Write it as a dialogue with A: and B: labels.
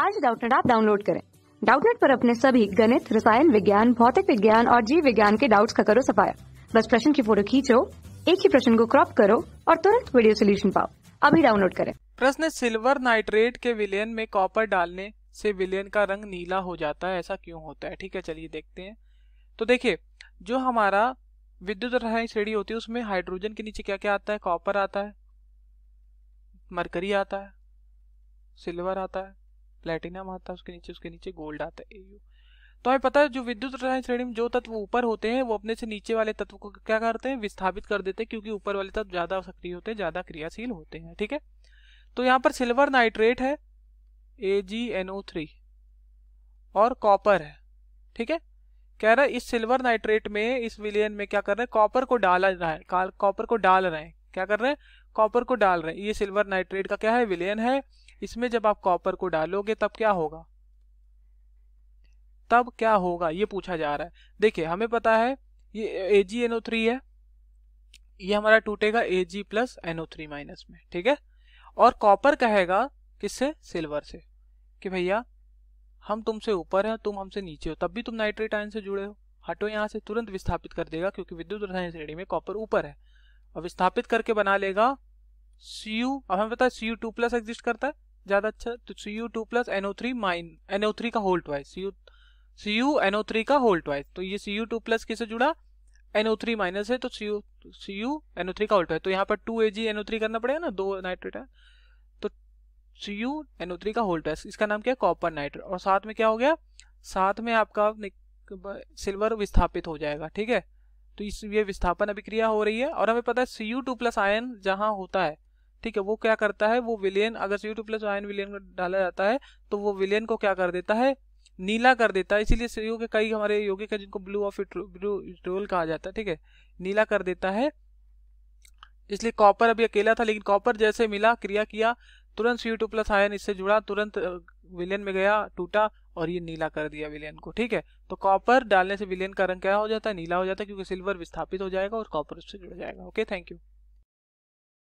A: आज डाउटनेट आप डाउनलोड करें डाउटनेट पर अपने सभी गणित रसायन विज्ञान भौतिक विज्ञान और जीव विज्ञान के डाउट्स का करो सफाया बस प्रश्न की फोटो खींचो एक ही प्रश्न को क्रॉप करो और तुरंत वीडियो सोल्यूशन पाओ अभी डाउनलोड करें
B: प्रश्न सिल्वर नाइट्रेट के विलयन में कॉपर डालने से विलयन का रंग नीला हो जाता है ऐसा क्यों होता है ठीक है चलिए देखते हैं तो देखिए जो हमारा विद्युत रसायन श्रेणी होती है उसमें हाइड्रोजन के नीचे क्या क्या आता है कॉपर आता है मरकरी आता है सिल्वर आता है प्लेटिनम आता है उसके नीचे उसके नीचे गोल्ड आता है एयू तो हमें पता है जो विद्युत रसायन श्रेणी में जो तत्व ऊपर होते हैं वो अपने से नीचे वाले तत्व को क्या करते हैं विस्थापित कर देते हैं क्योंकि ऊपर वाले तत्व ज्यादा सक्रिय होते हैं ज्यादा क्रियाशील होते हैं ठीक है तो यहाँ पर सिल्वर नाइट्रेट है ए और कॉपर है ठीक है कह रहा है इस सिल्वर नाइट्रेट में इस विलियन में क्या कर रहे हैं कॉपर को डाल रहा है कॉपर को डाल रहे हैं क्या कर रहे हैं कॉपर को डाल रहे हैं ये सिल्वर नाइट्रेट का क्या है विलियन है इसमें जब आप कॉपर को डालोगे तब क्या होगा तब क्या होगा ये पूछा जा रहा है देखिए हमें पता है ये ए जी थ्री है ये हमारा टूटेगा A G plus N O three minus में ठीक है और कॉपर कहेगा किससे सिल्वर से कि भैया हम तुमसे ऊपर हैं तुम हमसे नीचे हो तब भी तुम नाइट्रेट आयन से जुड़े हो हटो यहाँ से तुरंत विस्थापित कर देगा क्योंकि विद्युत रसायन श्रेणी में कॉपर ऊपर है और विस्थापित करके बना लेगा सी अब हमें पता है सी टू प्लस एग्जिस्ट करता है ज़्यादा अच्छा तो C U two plus N O three minus N O three का whole twice C U C U N O three का होल ट्वाइस तो ये सी यू टू प्लस किससे जुड़ा एन ओ थ्री माइनस है तो C U C U N O three का whole twice तो यहाँ पर two A G N O three करना पड़ेगा ना दो नाइट्रेट है तो C U N O three का होल ट्वाइस इसका नाम क्या है कॉपर नाइट्रेट और साथ में क्या हो गया साथ में आपका सिल्वर विस्थापित हो जाएगा ठीक है तो इस ये विस्थापन अभिक्रिया हो रही है और हमें पता है C U two plus ion जहाँ होता है ठीक है वो क्या करता है वो विलियन अगर सी टू प्लस आयन विलियन को डाला जाता है तो वो विलियन को क्या कर देता है नीला कर देता है इसीलिए सीओ के कई हमारे यौगिक है जिनको ब्लू ऑफ इट्रोल कहा जाता है ठीक है नीला कर देता है इसलिए कॉपर अभी अकेला था लेकिन कॉपर जैसे मिला क्रिया किया तुरंत सी टू प्लस आयन इससे जुड़ा तुरंत विलियन में गया टूटा और ये नीला कर दिया विलियन को ठीक है तो कॉपर डालने से विलियन का रंग क्या हो जाता है नीला हो जाता है क्योंकि सिल्वर विस्थापित हो जाएगा और कॉपर उससे जुड़ जाएगा ओके थैंक यू